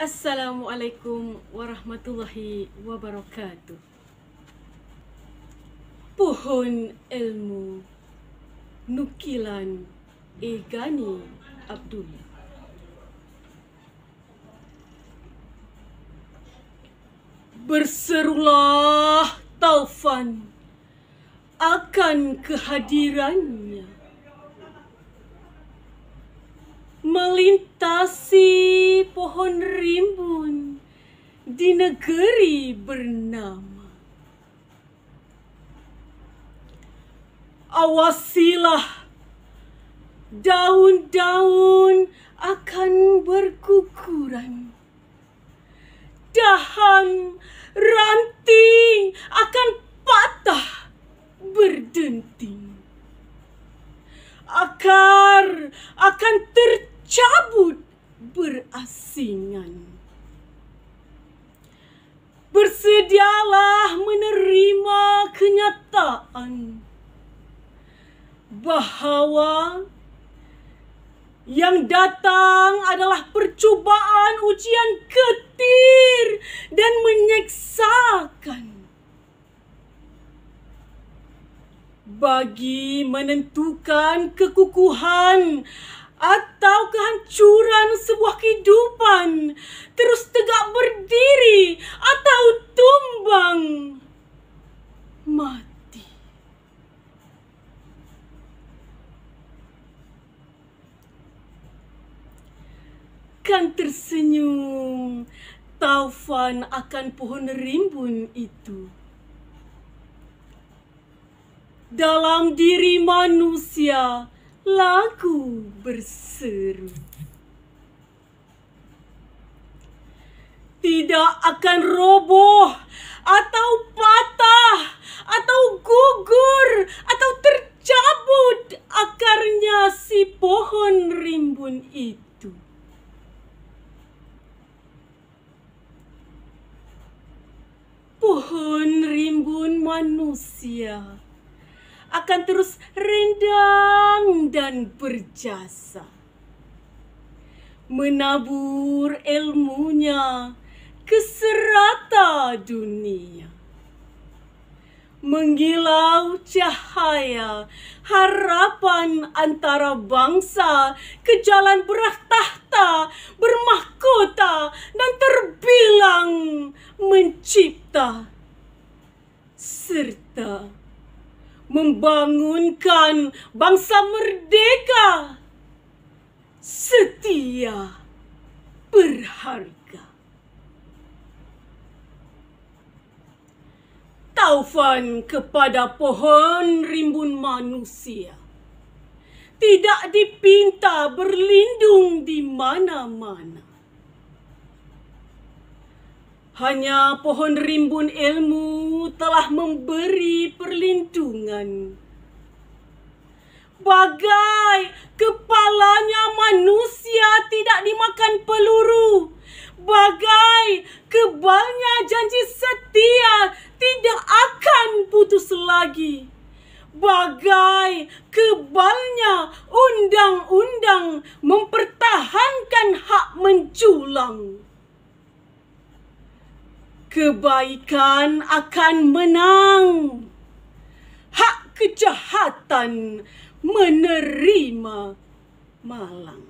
Assalamualaikum warahmatullahi wabarakatuh Pohon ilmu Nukilan Egani Abdullah Berserulah Taufan Akan kehadirannya Melintasi pohon rimbun di negeri bernama. Awasilah daun-daun akan berkukuran. Dahan ranting akan patah berdenting. Akar akan tercabut berasingan. Bersedialah menerima kenyataan bahawa yang datang adalah percubaan ujian ketir dan menyeksakan bagi menentukan kekukuhan atau kehancuran akan tersenyum. Taufan akan pohon rimbun itu. Dalam diri manusia, lagu berseru. Tidak akan roboh atau patah atau gugur atau tercabut akarnya si pohon rimbun itu. Pohon rimbun manusia akan terus rendang dan berjasa. Menabur ilmunya ke serata dunia. Menggilau cahaya harapan antara bangsa ke jalan berahtahta, bermahkota dan terbilang mencipta mata serta membangunkan bangsa merdeka setia berharga. Taufan kepada pohon rimbun manusia tidak dipinta berlindung di mana-mana. Hanya pohon rimbun ilmu telah memberi perlindungan. Bagai kepalanya manusia tidak dimakan peluru. Bagai kebalnya janji setia tidak akan putus lagi. Bagai kebalnya undang-undang mempertahankan hak menculang kebaikan akan menang. Hak kejahatan menerima malang.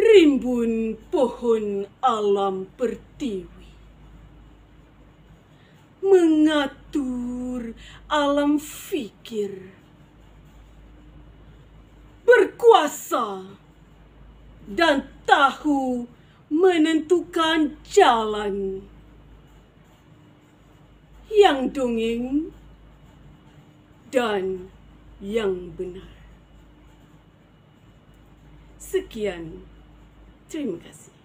Rimbun pohon alam pertiwi. Mengatur alam fikir. Berkuasa. Berkuasa dan tahu menentukan jalan. Yang dongeng dan yang benar. Sekian, terima kasih.